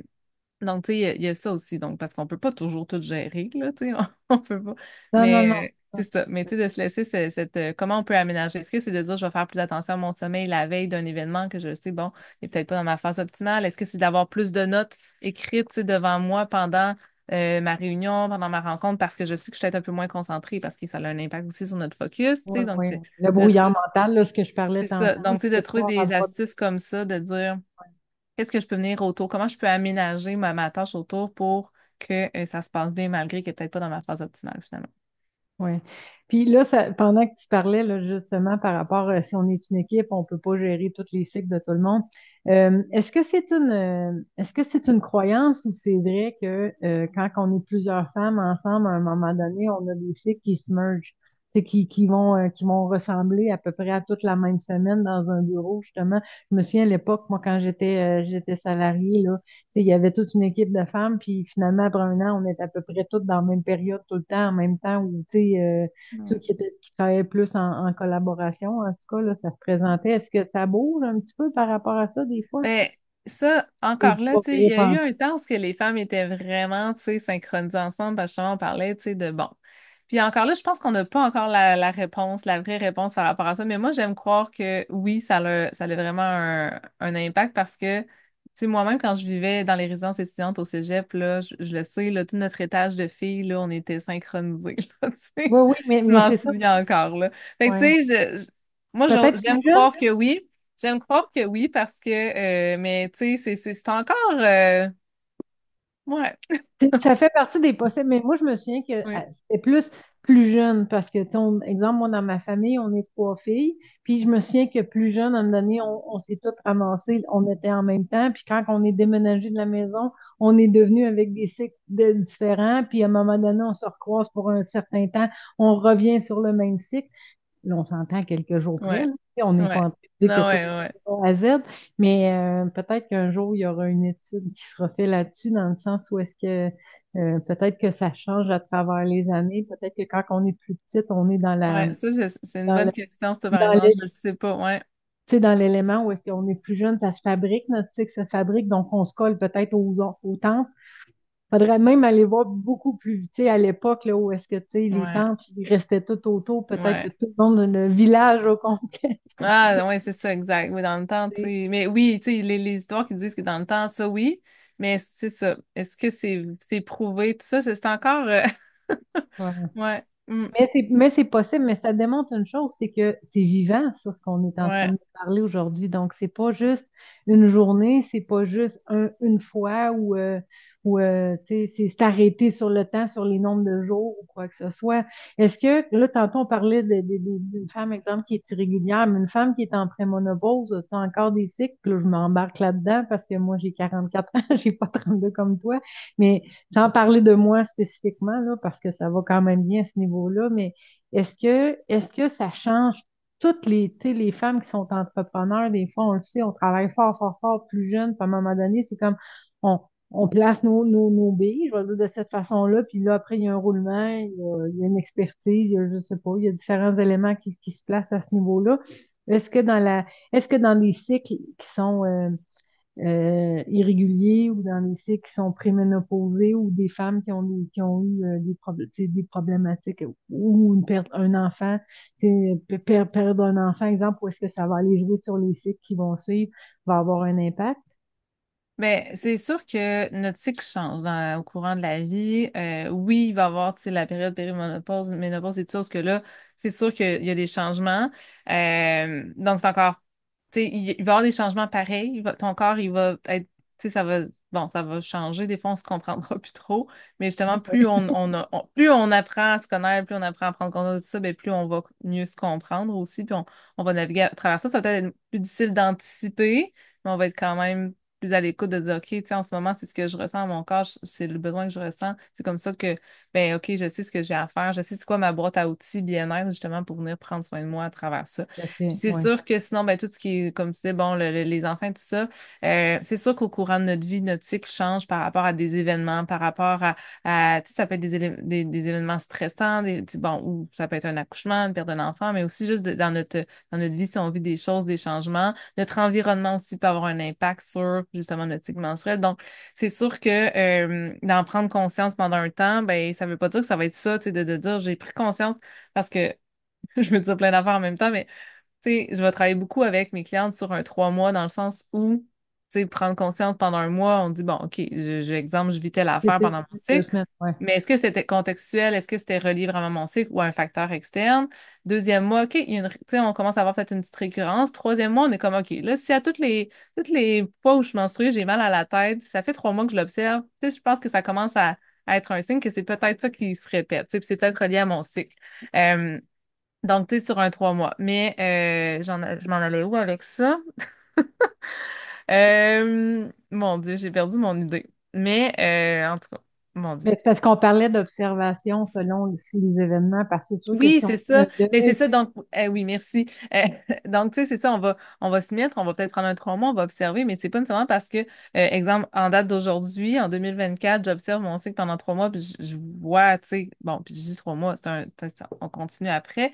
donc, tu sais, il y, a ça aussi, donc, parce qu'on ne peut pas toujours tout gérer, là, tu sais, on, on, peut pas. mais, euh, C'est ça. Mais tu sais, de se laisser cette, euh, comment on peut aménager. Est-ce que c'est de dire je vais faire plus attention à mon sommeil la veille d'un événement que je sais, bon, il n'est peut-être pas dans ma phase optimale? Est-ce que c'est d'avoir plus de notes écrites devant moi pendant euh, ma réunion, pendant ma rencontre, parce que je sais que je suis peut-être un peu moins concentrée, parce que ça a un impact aussi sur notre focus. donc, Le brouillard mental, là, ce que je parlais. C'est ça. Donc, tu sais, de trouver des astuces comme ça, de dire. Qu'est-ce que je peux venir autour? Comment je peux aménager ma, tâche autour pour que euh, ça se passe bien malgré que peut-être pas dans ma phase optimale finalement? Oui. Puis là, pendant que tu parlais là, justement par rapport à euh, si on est une équipe, on ne peut pas gérer tous les cycles de tout le monde. Euh, est-ce que c'est une est-ce que c'est une croyance ou c'est vrai que quand on est plusieurs femmes ensemble, à un moment donné, on a des cycles qui se mergent? qui, qui vont euh, qui ressembler à peu près à toute la même semaine dans un bureau justement. Je me souviens à l'époque moi quand j'étais euh, j'étais il y avait toute une équipe de femmes puis finalement après un an on était à peu près toutes dans la même période tout le temps en même temps où tu euh, ceux qui travaillaient plus en, collaboration en tout cas ça se présentait. Est-ce que ça bouge un petit peu par rapport à ça des fois? Mais ben, ça, encore là, il y a eu un temps où les femmes étaient vraiment synchronisées ensemble, parce que justement, on parlait de bon, puis encore là, je pense qu'on n'a pas encore la, réponse, la vraie réponse par rapport à ça. Mais moi, j'aime croire que oui, ça a, ça vraiment un, impact parce que tu sais, moi-même, quand je vivais dans les résidences étudiantes au cégep, là, je, le sais, là, tout notre étage de filles, là, on était synchronisés. oui, oui, mais, je m'en souviens encore. Là. Fait que, tu sais, moi, j'aime croire que oui. J'aime croire que oui parce que, euh, mais tu sais, c'est encore. Euh, Ouais. ça fait partie des possibles. Mais moi, je me souviens que euh, c'était plus plus jeune parce que, ton exemple, moi, dans ma famille, on est trois filles. Puis je me souviens que plus jeune, à un moment donné, on, s'est toutes ramassées. On était en même temps. Puis quand on est déménagé de la maison, on est devenu avec des cycles différents. Puis à un moment donné, on se recroise pour un certain temps. On revient sur le même cycle. Là, on s'entend quelques jours près on est en Z, mais euh, peut-être qu'un jour, il y aura une étude qui sera faite là-dessus, dans le sens où est-ce que euh, peut-être que ça change à travers les années, peut-être que quand on est plus petite, on est dans la... Oui, ça, c'est une bonne question, ça, vraiment, je ne sais pas, ouais. Tu sais, dans l'élément où est-ce qu'on est plus jeune, ça se fabrique, notre cycle se fabrique, donc on se colle peut-être aux, aux faudrait même aller voir beaucoup plus vite à l'époque, là, où est-ce que, tu sais, les temps restaient tout autour, peut-être que tout le monde, le village au complet. ah, oui, c'est ça, exact. Oui, dans le temps, tu sais. Mais oui, tu sais, les, histoires qui disent que dans le temps, ça, oui, mais c'est ça. Est-ce que c'est, c'est prouvé, tout ça? C'est encore. Euh, ouais. Mm. Mais c'est possible, mais ça démontre une chose, c'est que c'est vivant, ça, ce qu'on est en train de parler aujourd'hui. Donc, c'est pas juste une journée, c'est pas juste un, une fois ou, euh, euh, c'est arrêté sur le temps, sur les nombres de jours ou quoi que ce soit. Est-ce que, là, tantôt, on parlait d'une femme, exemple, qui est irrégulière, mais une femme qui est en prémonopause, tu as encore des cycles, là, je m'embarque là-dedans parce que moi, j'ai 44 ans, j'ai pas 32 comme toi, mais sans parler de moi spécifiquement, là, parce que ça va quand même bien ce niveau mais est-ce que, est-ce que ça change toutes les, femmes qui sont entrepreneurs, des fois, on le sait, on travaille fort, fort, fort, plus jeune, puis à un moment donné, c'est comme on, place nos, nos, nos, billes, de cette façon-là, puis là, après, il y a un roulement, il y a, une expertise, il y a, je sais pas, il y a différents éléments qui, se placent à ce niveau-là. Est-ce que dans la est que dans les cycles qui sont euh, euh, irréguliers ou dans les cycles qui sont préménopausés ou des femmes qui ont, qui ont eu euh, des, problématiques ou une perte un enfant, perdre un enfant, exemple, où est-ce que ça va aller jouer sur les cycles qui vont suivre, va avoir un impact? Bien, c'est sûr que notre cycle change au courant de la vie. Euh, oui, il va y avoir la période périménopause, ménopause et tout ça, parce que là, c'est sûr qu'il y a des changements. donc, c'est encore il va y avoir des changements pareils. ton corps, il va être, ça va, bon, ça va changer. Des fois, on ne se comprendra plus trop. Mais justement, plus on, plus on apprend à se connaître, plus on apprend à prendre compte de tout ça, ben, plus on va mieux se comprendre aussi. Puis on, on va naviguer à travers ça. Ça va peut-être être plus difficile d'anticiper, mais on va être quand même à l'écoute de dire, OK, en ce moment, c'est ce que je ressens à mon corps, c'est le besoin que je ressens. C'est comme ça que, ben OK, je sais ce que j'ai à faire, je sais c'est quoi ma boîte à outils bien-être, justement, pour venir prendre soin de moi à travers ça. c'est sûr que sinon, ben, tout ce qui est, comme tu sais, bon, les enfants, tout ça, euh, c'est sûr qu'au courant de notre vie, notre cycle change par rapport à des événements, par rapport à, tu sais, ça peut être des, événements stressants, des, bon, ou ça peut être un accouchement, une perte d'un enfant, mais aussi juste dans, notre, dans notre vie, si on vit des choses, des changements, notre environnement aussi peut avoir un impact sur justement notre cycle menstruel. Donc, c'est sûr que euh, d'en prendre conscience pendant un temps, ben, ça ne veut pas dire que ça va être ça, tu sais, de, dire j'ai pris conscience parce que je me dis plein d'affaires en même temps, mais tu sais, je vais travailler beaucoup avec mes clientes sur un trois mois dans le sens où prendre conscience pendant un mois, on dit, bon, OK, j'exemple, je exemple, je pendant mon cycle, mais est-ce que c'était contextuel, est-ce que c'était relié vraiment à mon cycle ou à un facteur externe? Deuxième mois, OK, on commence à avoir peut-être une petite récurrence. Troisième mois, on est comme, OK, là, si à toutes les, toutes les fois où je menstrue, j'ai mal à la tête, ça fait trois mois que je l'observe, je pense que ça commence à, être un signe que c'est peut-être ça qui se répète, puis c'est peut-être relié à mon cycle. donc, tu sais, sur un trois mois. Mais euh, je m'en allais où avec ça? Euh, mon Dieu, j'ai perdu mon idée. Mais euh, en tout cas, mon Dieu. c'est parce qu'on parlait d'observation selon les événements, parce que c'est Oui, c'est ça. Mais c'est ça, donc, eh oui, merci. Euh, donc, tu sais, c'est ça, on va, on va se mettre, on va peut-être prendre un trois mois, on va observer, mais c'est pas nécessairement parce que, exemple, en date d'aujourd'hui, en 2024, j'observe mon cycle pendant trois mois, puis je, vois, tu sais, bon, puis je dis trois mois, c'est un, on continue après,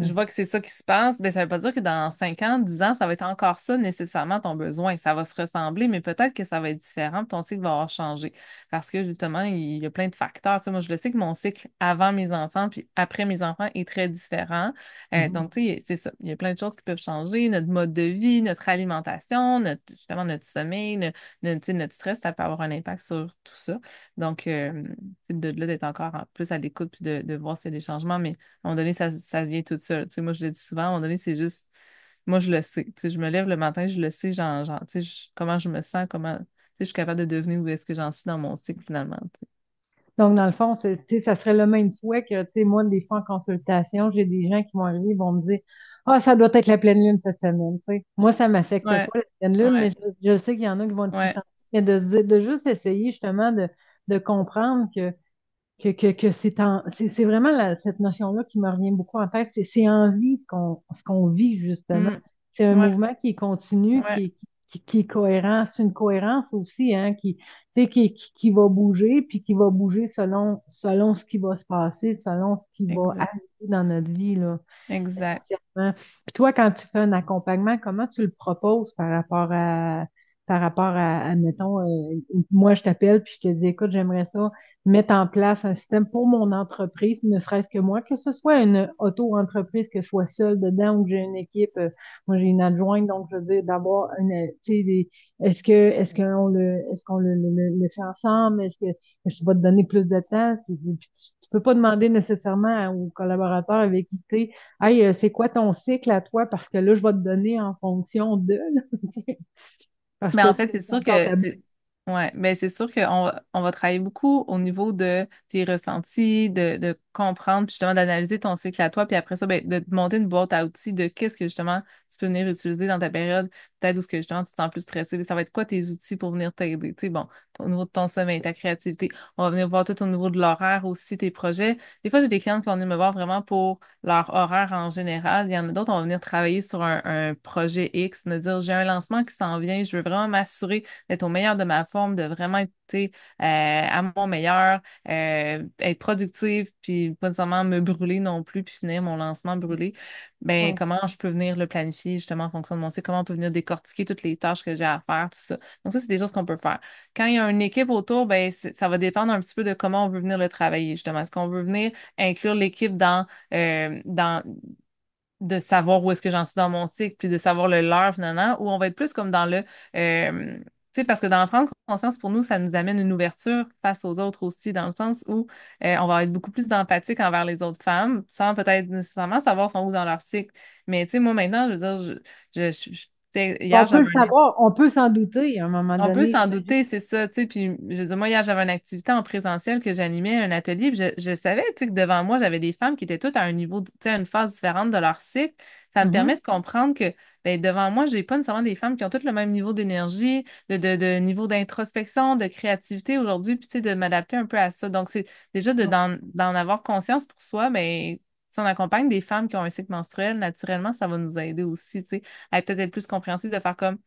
je vois que c'est ça qui se passe, mais ben, ça ne veut pas dire que dans 5 ans, 10 ans, ça va être encore ça nécessairement ton besoin. Ça va se ressembler, mais peut-être que ça va être différent, ton cycle va avoir changé. Parce que justement, il y a plein de facteurs. moi, je le sais que mon cycle avant mes enfants, puis après mes enfants est très différent. Euh, mm-hmm. Donc, tu sais, c'est ça. Il y a plein de choses qui peuvent changer, notre mode de vie, notre alimentation, notre, justement notre sommeil, notre, stress, ça peut avoir un impact sur tout ça. Donc, euh, de là d'être encore plus à l'écoute puis de, voir s'il y a des changements, mais à un moment donné, ça, ça vient tout moi, je l'ai dit souvent, à un moment donné, c'est juste, moi, je le sais. je me lève le matin, je le sais, genre, comment je me sens, comment je suis capable de devenir où est-ce que j'en suis dans mon cycle finalement. Donc, dans le fond, ça serait le même souhait que moi, des fois, en consultation, j'ai des gens qui vont arriver, ils vont me dire Ah, ça doit être la pleine lune cette semaine. Moi, ça m'affecte pas la pleine lune, mais je, sais qu'il y en a qui vont être De, juste essayer justement de comprendre que que, que, que c'est vraiment la, cette notion-là qui me revient beaucoup en tête. C'est en vie ce qu'on vit, justement. Mm. C'est un mouvement qui est continu, qui, qui, qui, est cohérent. C'est une cohérence aussi, hein, qui, qui, qui, va bouger, puis qui va bouger selon, selon ce qui va se passer, selon ce qui va arriver dans notre vie. Là. Exact. Puis toi, quand tu fais un accompagnement, comment tu le proposes par rapport à par rapport à, mettons, euh, moi, je t'appelle puis je te dis, écoute, j'aimerais ça mettre en place un système pour mon entreprise, ne serait-ce que moi, que ce soit une auto-entreprise, que je sois seule dedans ou que j'ai une équipe, euh, moi, j'ai une adjointe, donc je veux dire, d'avoir euh, est-ce que, est-ce qu'on le, est-ce qu'on le, le, fait ensemble? Est-ce que je vais te donner plus de temps? tu, peux pas demander nécessairement aux collaborateurs avec qui tu hey, c'est quoi ton cycle à toi? Parce que là, je vais te donner en fonction de, Mais en fait, c'est sûr que ouais, mais c'est sûr qu'on va- on va travailler beaucoup au niveau de tes ressentis, de, de comprendre, puis justement d'analyser ton cycle à toi, puis après ça, ben, de te monter une boîte à outils de qu'est-ce que justement tu peux venir utiliser dans ta période, peut-être où ce que justement tu te sens plus stressé, mais ça va être quoi tes outils pour venir t'aider, tu sais, bon, au niveau de ton sommeil, ta créativité, on va venir voir tout au niveau de l'horaire aussi, tes projets. Des fois, j'ai des clients qui vont venir me voir vraiment pour leur horaire en général, il y en a d'autres, on va venir travailler sur un, projet X, me dire, j'ai un lancement qui s'en vient, je veux vraiment m'assurer d'être au meilleur de ma forme, de vraiment être euh, à mon meilleur, euh, être productive, puis pas nécessairement me brûler non plus, puis finir mon lancement brûlé, ben, comment je peux venir le planifier justement en fonction de mon cycle, comment on peut venir décortiquer toutes les tâches que j'ai à faire, tout ça. Donc, ça, c'est des choses qu'on peut faire. Quand il y a une équipe autour, ben, ça va dépendre un petit peu de comment on veut venir le travailler, justement. Est-ce qu'on veut venir inclure l'équipe dans, euh, dans de savoir où est-ce que j'en suis dans mon cycle, puis de savoir le leur finalement, ou on va être plus comme dans le euh, parce que d'en prendre conscience, pour nous, ça nous amène une ouverture face aux autres aussi, dans le sens où euh, on va être beaucoup plus empathique envers les autres femmes, sans peut-être nécessairement savoir son où dans leur cycle. Mais tu sais, moi maintenant, je veux dire, je, je, on peut s'en douter à un moment donné. On peut s'en douter, c'est ça. Puis, je dire, moi, hier, j'avais une activité en présentiel que j'animais, un atelier. je, savais que devant moi, j'avais des femmes qui étaient toutes à un niveau, à une phase différente de leur cycle. Ça me mm-hmm. permet de comprendre que ben, devant moi, je n'ai pas nécessairement des femmes qui ont toutes le même niveau d'énergie, de, niveau d'introspection, de créativité aujourd'hui, puis de m'adapter un peu à ça. Donc, c'est déjà d'en avoir conscience pour soi, mais ben, on accompagne des femmes qui ont un cycle menstruel, naturellement, ça va nous aider aussi, tu sais, à peut-être être plus compréhensible, de faire comme,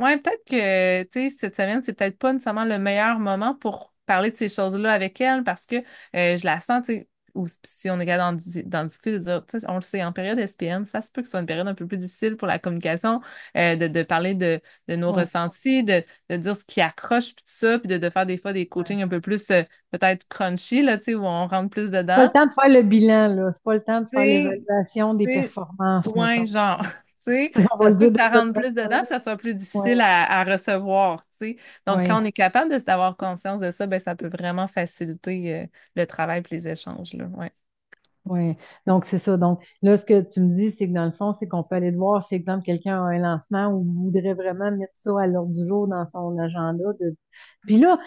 ouais, peut-être que, tu sais, cette semaine, c'est peut-être pas nécessairement le meilleur moment pour parler de ces choses-là avec elle parce que euh, je la sens, tu sais, ou si on est capable d'en discuter, de dire, on le sait, en période SPM, ça se peut que ce soit une période un peu plus difficile pour la communication, euh, de, parler de, nos ressentis, de, dire ce qui accroche, puis tout ça, puis de, faire des fois des coachings un peu plus euh, peut-être crunchy, là, où on rentre plus dedans. C'est pas le temps de faire le bilan, là. C'est pas le temps de faire l'évaluation des performances. Ouais, genre sais. Ça que ça rentre plus dedans, hein. ça soit plus difficile à, recevoir, tu sais. Donc, quand on est capable de d'avoir conscience de ça, ben, ça peut vraiment faciliter euh, le travail et les échanges, là, ouais. Oui, donc c'est ça. Donc là, ce que tu me dis, c'est que dans le fond, c'est qu'on peut aller voir si, exemple, quelqu'un a un lancement ou voudrait vraiment mettre ça à l'ordre du jour dans son agenda. De... Puis là,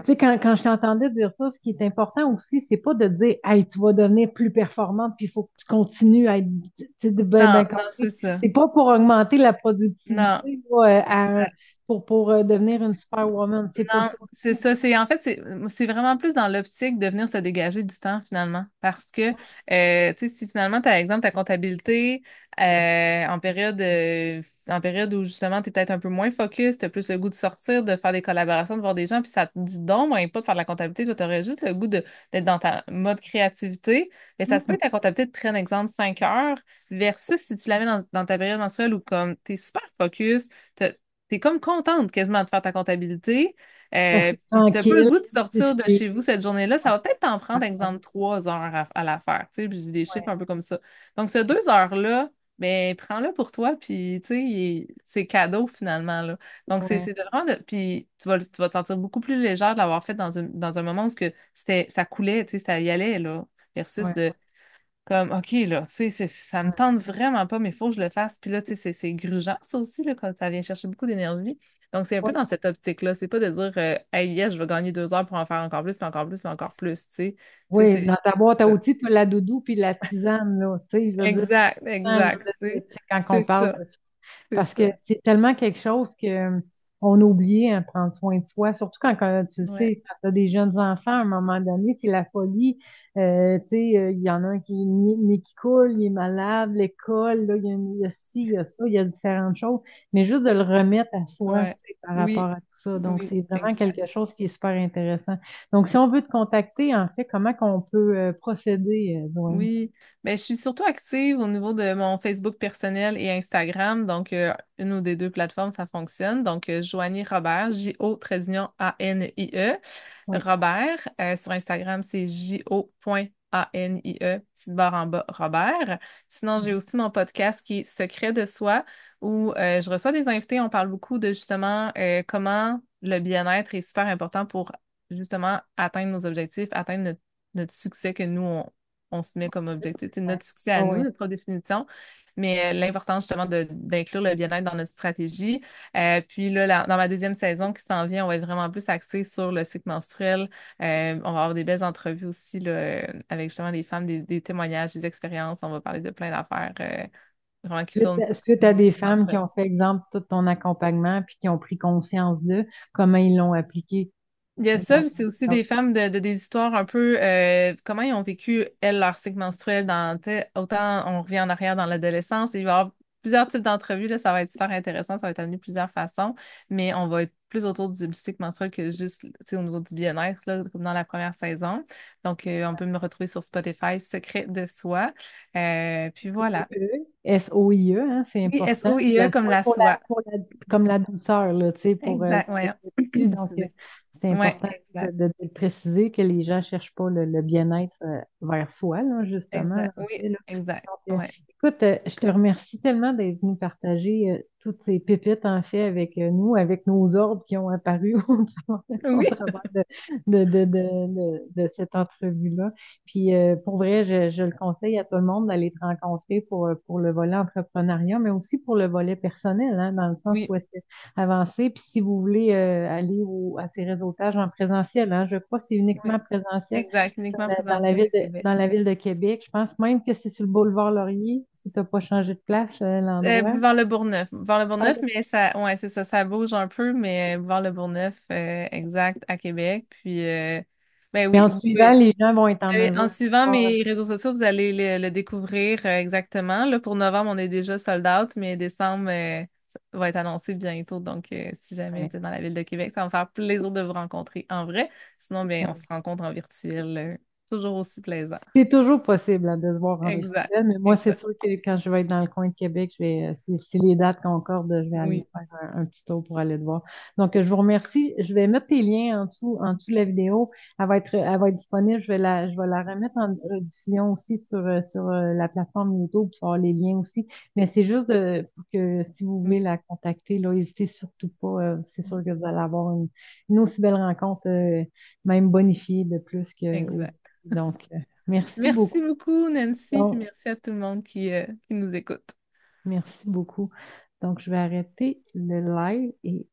tu sais, quand, quand je t'entendais dire ça, ce qui est important aussi, c'est pas de dire Hey, tu vas devenir plus performante, puis il faut que tu continues à être tu c'est pas pour augmenter la productivité euh, pour, euh, devenir une superwoman. C'est non, c'est ça. C'est, en fait, c'est, vraiment plus dans l'optique de venir se dégager du temps, finalement. Parce que, euh, tu sais, si finalement, tu par exemple, ta comptabilité en période en période où justement tu es peut-être un peu moins focus, tu as plus le goût de sortir, de faire des collaborations, de voir des gens, puis ça te dit donc, mais pas de faire de la comptabilité, toi, tu aurais juste le goût d'être dans ta mode créativité. Mais ça se peut mm-hmm. que ta comptabilité te prenne, exemple, 5 heures, versus si tu la mets dans, ta période mensuelle où comme tu es super focus, tu es comme contente quasiment de faire ta comptabilité. Euh, oh, tu as le goût de sortir de chez vous cette journée-là, ça va peut-être t'en prendre, exemple, trois heures à, la faire. Tu sais, puis des chiffres un peu comme ça. Donc, ces deux heures-là, mais prends-le pour toi, puis tu sais, c'est cadeau finalement, là. Donc, c'est vraiment de... Puis tu vas, tu vas te sentir beaucoup plus légère de l'avoir fait dans un, dans un moment où que ça coulait, tu sais, ça y allait, là, versus de comme, OK, là, tu sais, ça me tente vraiment pas, mais il faut que je le fasse. Puis là, tu sais, c'est grugeant, ça aussi, quand ça vient chercher beaucoup d'énergie. Donc, c'est un peu dans cette optique-là. C'est pas de dire, euh, hey, yes, je vais gagner deux heures pour en faire encore plus, puis encore plus, puis encore plus, tu sais. Oui, dans ta boîte à outils, tu as la doudou puis la tisane, là, tu sais. Exact, exact. Quand on parle de ça. Parce que c'est tellement quelque chose qu'on hum, on oublie à hein, prendre soin de soi, surtout quand, tu le sais, quand tu as des jeunes enfants, à un moment donné, c'est la folie euh, tu euh, il y en a un qui est qui coule, il est malade, l'école, là, il y, a ci, il y a ça, il y a différentes choses, mais juste de le remettre à soi par rapport à tout ça. Donc, c'est vraiment quelque chose qui est super intéressant. Donc, si on veut te contacter, en fait, comment qu'on peut euh, procéder? Oui, mais ben, je suis surtout active au niveau de mon Facebook personnel et Instagram. Donc, une ou des deux plateformes, ça fonctionne. Donc, Joanie Robert, J-O-13-A-N-I-E. Robert. Euh, sur Instagram, c'est jo.anie, petite barre en bas, Robert. Sinon, j'ai mm. aussi mon podcast qui est Secret de soi, où euh, je reçois des invités. On parle beaucoup de justement euh, comment le bien-être est super important pour justement atteindre nos objectifs, atteindre notre, succès que nous, on, on se met comme objectif. C'est notre succès à nous, notre définition. Mais euh, l'important justement d'inclure le bien-être dans notre stratégie. Euh, puis là, dans ma deuxième saison qui s'en vient, on va être vraiment plus axé sur le cycle menstruel. Euh, on va avoir des belles entrevues aussi avec justement les femmes, des, témoignages, des expériences. On va parler de plein d'affaires. Euh, Suite que tu as des femmes qui ont fait exemple tout ton accompagnement puis qui ont pris conscience de comment ils l'ont appliqué. Il y a ça, c'est aussi des femmes de, des histoires un peu euh, comment ils ont vécu, elles, leur cycle menstruel dans autant on revient en arrière dans l'adolescence, il va y avoir plusieurs types d'entrevues, ça va être super intéressant, ça va être amené de plusieurs façons, mais on va être plus autour du cycle menstruel que juste au niveau du bien-être, comme dans la première saison. Donc, euh, on peut me retrouver sur Spotify, Secret de soi. Euh, puis voilà. S-O-I-E, e, hein, c'est important. s o i e comme la soie. comme la douceur, là, tu sais, pour. C'est important de, préciser que les gens ne cherchent pas le, bien-être euh, vers soi, justement. Oui, exact. Euh, Écoute, euh, je te remercie tellement d'être venu partager euh, toutes ces pépites, en fait, avec euh, nous, avec nos orbes qui ont apparu au travers, de, cette entrevue-là. Puis, pour vrai, je, je, le conseille à tout le monde d'aller te rencontrer pour, pour le volet entrepreneuriat, mais aussi pour le volet personnel, hein, dans le sens où est-ce Puis, si vous voulez aller au, à ces réseautages en présentiel, hein, je crois que c'est uniquement présentiel. Exact, uniquement présentiel. Dans la, ville dans la ville de Québec. Je pense même que c'est sur le boulevard Laurier si t'as pas changé de place, euh, euh, l'endroit? Euh, vers le Bourgneuf. Voir le Bourgneuf, ah, mais ça, ouais, c'est ça, ça bouge un peu, mais voir euh, le Bourgneuf, exact, à Québec. Puis, ben oui, mais en suivant, les gens vont être en mesure. En suivant mes réseaux sociaux, vous allez le, découvrir exactement. Là, pour novembre, on est déjà sold out, mais décembre va être annoncé bientôt. Donc, si jamais vous êtes dans la ville de Québec, ça va me faire plaisir de vous rencontrer en vrai. Sinon, bien, on se rencontre en virtuel toujours aussi plaisant. C'est toujours possible hein, de se voir en exact. mais moi, c'est sûr que quand je vais être dans le coin de Québec, je vais, euh, si, les dates concordent, je vais aller faire un, tuto pour aller te voir. Donc, euh, je vous remercie. Je vais mettre tes liens en dessous, en dessous de la vidéo. Elle va être, elle va être disponible. Je vais la, je vais la remettre en diffusion aussi sur, euh, sur la plateforme YouTube pour avoir les liens aussi. Mais c'est juste pour que si vous voulez la contacter, là, n'hésitez surtout pas. c'est sûr que vous allez avoir une, une aussi belle rencontre, même bonifiée de plus que. Exact. Donc, euh, merci, beaucoup. Merci beaucoup, Nancy. merci à tout le monde qui, euh, qui nous écoute. Merci beaucoup. Donc, je vais arrêter le live et